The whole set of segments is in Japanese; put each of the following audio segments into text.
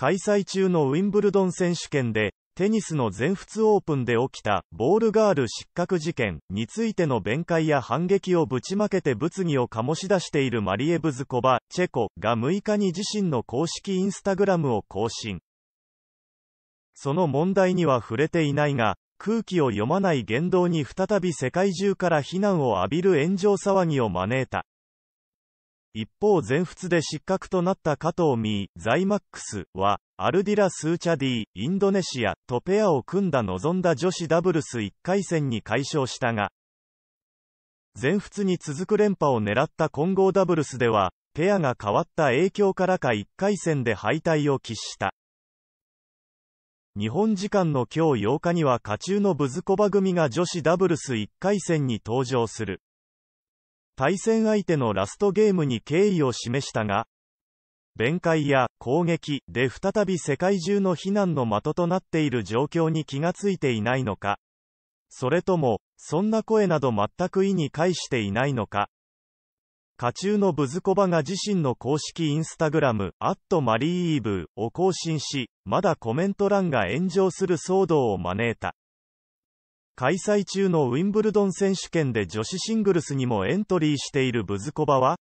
開催中のウィンブルドン選手権で、テニスの全仏オープンで起きたボールガール失格事件についての弁解や反撃をぶちまけて物議を醸し出しているマリエブズコバ・チェコが6日に自身の公式インスタグラムを更新。その問題には触れていないが、空気を読まない言動に再び世界中から非難を浴びる炎上騒ぎを招いた。一方全仏で失格となった加藤ミー、ザイマックスは、アルディラ・スーチャディ、インドネシアとペアを組んだ臨んだ女子ダブルス1回戦に快勝したが、全仏に続く連覇を狙った混合ダブルスでは、ペアが変わった影響からか1回戦で敗退を喫した。日本時間の今日8日には下中のブズコバ組が女子ダブルス1回戦に登場する。対戦相手のラストゲームに敬意を示したが、弁解や攻撃で再び世界中の非難の的となっている状況に気がついていないのか、それとも、そんな声など全く意に介していないのか。家中のブズコバが自身の公式インスタグラム、アットマリーイーブを更新し、まだコメント欄が炎上する騒動を招いた。開催中のウィンブルドン選手権で女子シングルスにもエントリーしているブズコバは、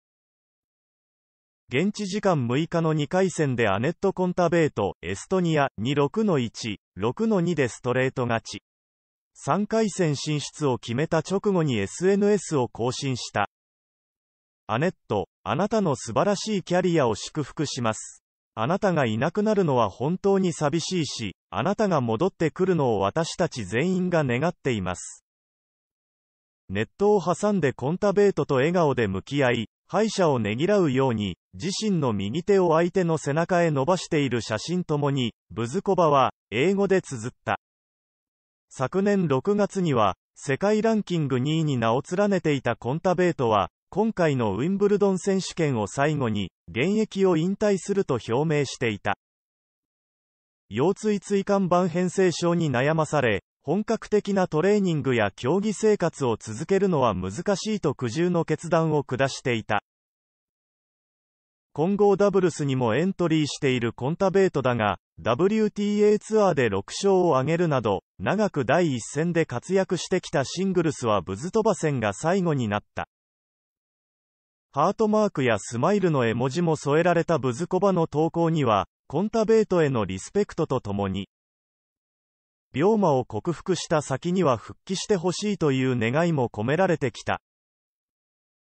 現地時間6日の2回戦でアネット・コンタベート、エストニアに6の1、6の2でストレート勝ち。3回戦進出を決めた直後に SNS を更新した。アネット、あなたの素晴らしいキャリアを祝福します。あなたがいなくなるのは本当に寂しいし、あなたが戻ってくるのを私たち全員が願っています。ネットを挟んでコンタベートと笑顔で向き合い、歯医者をねぎらうように、自身の右手を相手の背中へ伸ばしている写真ともに、ブズコバは、英語で綴った。昨年6月には、世界ランキング2位に名を連ねていたコンタベートは、今回のウィンブルドン選手権を最後に、現役を引退すると表明していた。腰椎椎間板変性症に悩まされ、本格的なトレーニングや競技生活を続けるのは難しいと苦渋の決断を下していた。混合ダブルスにもエントリーしているコンタベートだが、WTA ツアーで6勝を挙げるなど、長く第一線で活躍してきたシングルスはブズトバ戦が最後になった。ハートマークやスマイルの絵文字も添えられたブズコバの投稿には、コンタベートへのリスペクトとともに、病魔を克服した先には復帰してほしいという願いも込められてきた。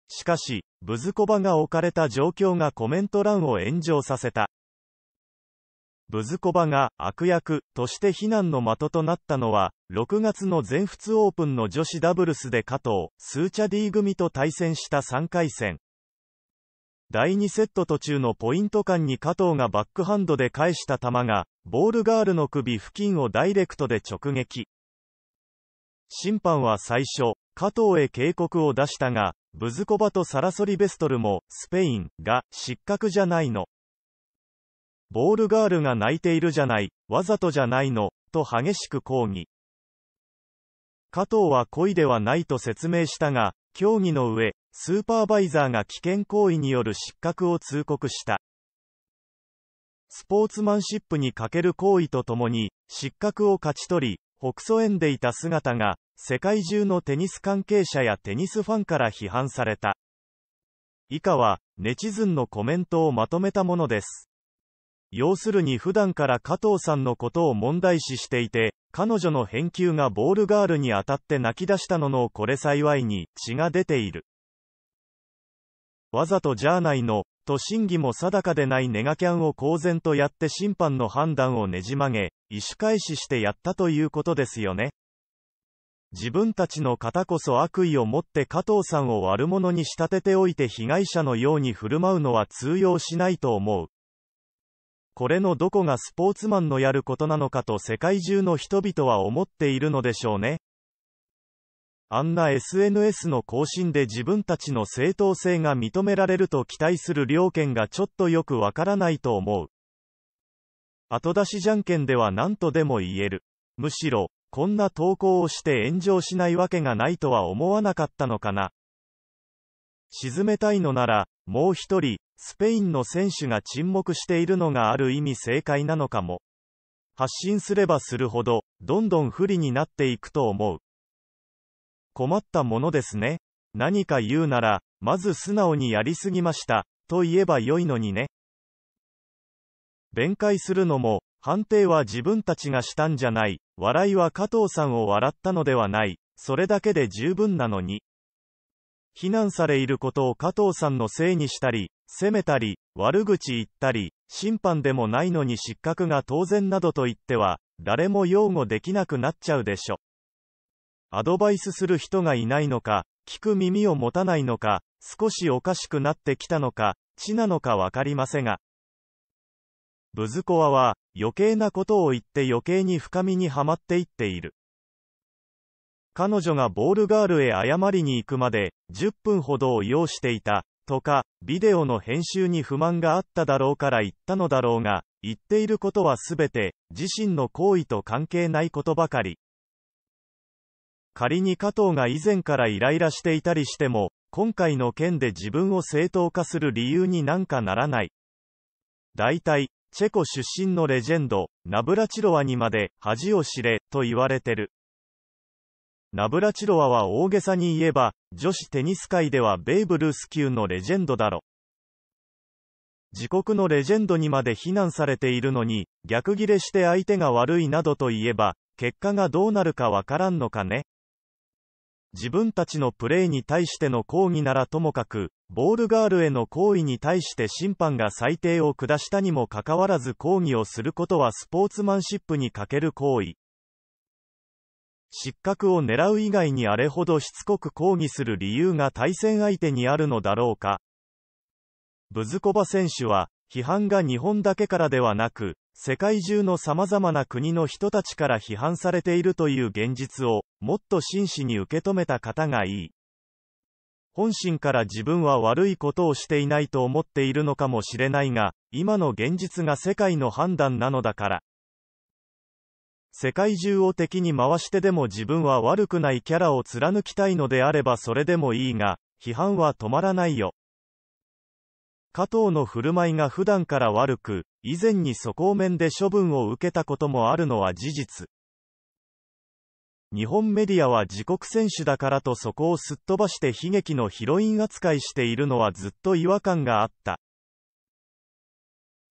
しかし、ブズコバが置かれた状況がコメント欄を炎上させた。ブズコバが悪役として非難の的となったのは、6月の全仏オープンの女子ダブルスで加藤、スーチャ D 組と対戦した3回戦。第2セット途中のポイント間に加藤がバックハンドで返した球が、ボールガールの首付近をダイレクトで直撃。審判は最初、加藤へ警告を出したが、ブズコバとサラソリベストルも、スペインが失格じゃないの。ボールガールが泣いているじゃない、わざとじゃないの、と激しく抗議。加藤は故意ではないと説明したが、協議の上、スーパーバイザーが危険行為による失格を通告した。スポーツマンシップに欠ける行為とともに、失格を勝ち取り、北曽園でいた姿が、世界中のテニス関係者やテニスファンから批判された。以下は、ネチズンのコメントをまとめたものです。要するに普段から加藤さんのことを問題視していて、彼女の返球がボールガールに当たって泣き出したののこれ幸いに血が出ている。わざとじゃあないの、と審議も定かでないネガキャンを公然とやって審判の判断をねじ曲げ、意思返ししてやったということですよね。自分たちの方こそ悪意を持って加藤さんを悪者に仕立てておいて被害者のように振る舞うのは通用しないと思う。これのどこがスポーツマンのやることなのかと世界中の人々は思っているのでしょうね。あんな SNS の更新で自分たちの正当性が認められると期待する両県がちょっとよくわからないと思う。後出しじゃんけんでは何とでも言える。むしろ、こんな投稿をして炎上しないわけがないとは思わなかったのかな。沈めたいのなら、もう一人、スペインの選手が沈黙しているのがある意味正解なのかも。発信すればするほど、どんどん不利になっていくと思う。困ったものですね。何か言うなら、まず素直にやりすぎました、と言えば良いのにね。弁解するのも、判定は自分たちがしたんじゃない、笑いは加藤さんを笑ったのではない、それだけで十分なのに。非難されいることを加藤さんのせいにしたり、責めたり、悪口言ったり、審判でもないのに失格が当然などと言っては、誰も擁護できなくなっちゃうでしょ。アドバイスする人がいないのか、聞く耳を持たないのか、少しおかしくなってきたのか、血なのかわかりませんが。ブズコアは、余計なことを言って余計に深みにはまっていっている。彼女がボールガールへ謝りに行くまで、10分ほどを要していた、とか、ビデオの編集に不満があっただろうから言ったのだろうが、言っていることはすべて、自身の行為と関係ないことばかり。仮に加藤が以前からイライラしていたりしても、今回の件で自分を正当化する理由になんかならない。大体、チェコ出身のレジェンド、ナブラチロワにまで、恥を知れ、と言われてる。ナブラチロワは大げさに言えば、女子テニス界ではベーブ・ルース級のレジェンドだろ。自国のレジェンドにまで非難されているのに、逆ギレして相手が悪いなどと言えば、結果がどうなるかわからんのかね。自分たちのプレーに対しての抗議ならともかく、ボールガールへの行為に対して審判が裁定を下したにもかかわらず抗議をすることはスポーツマンシップに欠ける行為。失格を狙う以外にあれほどしつこく抗議する理由が対戦相手にあるのだろうか。ブズコバ選手は、批判が日本だけからではなく、世界中の様々な国の人たちから批判されているという現実を、もっと真摯に受け止めた方がいい。本心から自分は悪いことをしていないと思っているのかもしれないが、今の現実が世界の判断なのだから。世界中を敵に回してでも自分は悪くないキャラを貫きたいのであればそれでもいいが、批判は止まらないよ。加藤の振る舞いが普段から悪く、以前に素行面で処分を受けたこともあるのは事実。日本メディアは自国選手だからとそこをすっ飛ばして悲劇のヒロイン扱いしているのはずっと違和感があった。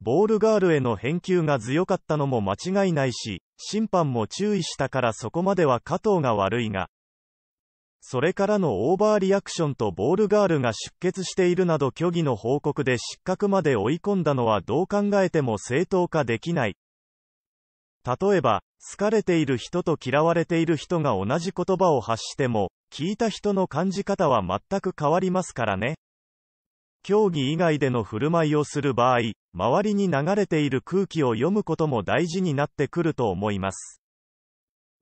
ボールガールへの返球が強かったのも間違いないし、審判も注意したからそこまでは加藤が悪いが、それからのオーバーリアクションとボールガールが出血しているなど虚偽の報告で失格まで追い込んだのはどう考えても正当化できない。例えば、好かれている人と嫌われている人が同じ言葉を発しても、聞いた人の感じ方は全く変わりますからね。競技以外での振る舞いをする場合、周りに流れている空気を読むことも大事になってくると思います。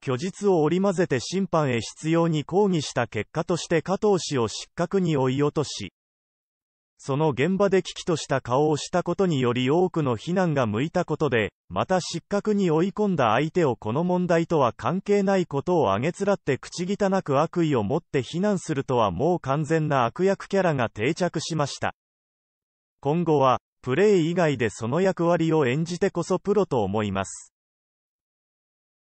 虚実を織り交ぜて審判へ必要に抗議した結果として加藤氏を失格に追い落とし、その現場で危機とした顔をしたことにより多くの非難が向いたことで、また失格に追い込んだ相手をこの問題とは関係ないことをあげつらって口汚く悪意を持って非難するとはもう完全な悪役キャラが定着しました。今後は、プレイ以外でその役割を演じてこそプロと思います。